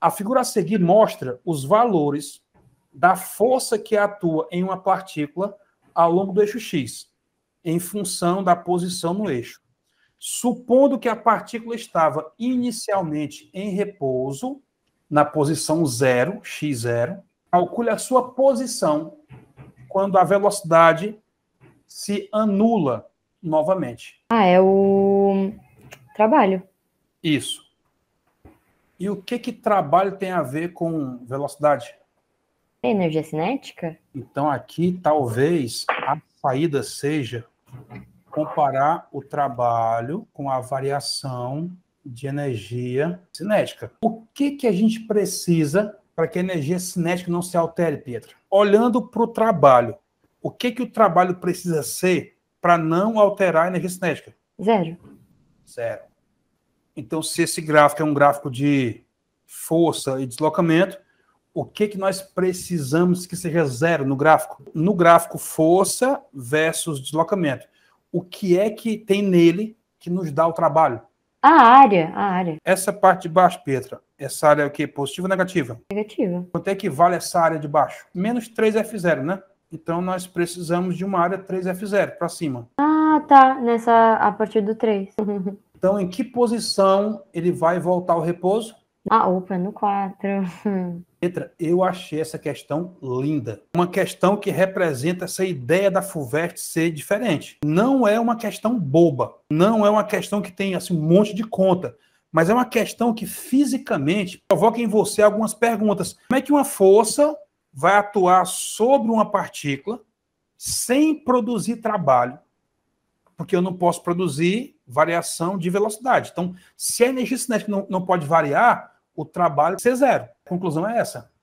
A figura a seguir mostra os valores da força que atua em uma partícula ao longo do eixo X, em função da posição no eixo. Supondo que a partícula estava inicialmente em repouso, na posição zero, x0, calcule a sua posição quando a velocidade se anula novamente. Ah, é o trabalho. Isso. E o que que trabalho tem a ver com velocidade? É energia cinética? Então aqui talvez a saída seja comparar o trabalho com a variação de energia cinética. O que que a gente precisa para que a energia cinética não se altere, Pedro? Olhando para o trabalho, o que que o trabalho precisa ser para não alterar a energia cinética? Zero. Zero. Então, se esse gráfico é um gráfico de força e deslocamento, o que, que nós precisamos que seja zero no gráfico? No gráfico força versus deslocamento. O que é que tem nele que nos dá o trabalho? A área, a área. Essa parte de baixo, Petra, essa área é o quê? Positiva ou negativa? Negativa. Quanto é que vale essa área de baixo? Menos 3F0, né? Então nós precisamos de uma área 3F0 para cima. Ah, tá. Nessa, a partir do 3. Então, em que posição ele vai voltar ao repouso? Ah, opa, no 4. Petra, eu achei essa questão linda. Uma questão que representa essa ideia da FUVEST ser diferente. Não é uma questão boba, não é uma questão que tem assim, um monte de conta, mas é uma questão que fisicamente provoca em você algumas perguntas. Como é que uma força vai atuar sobre uma partícula sem produzir trabalho? Porque eu não posso produzir variação de velocidade. Então, se a energia cinética não, não pode variar, o trabalho é zero. A conclusão é essa.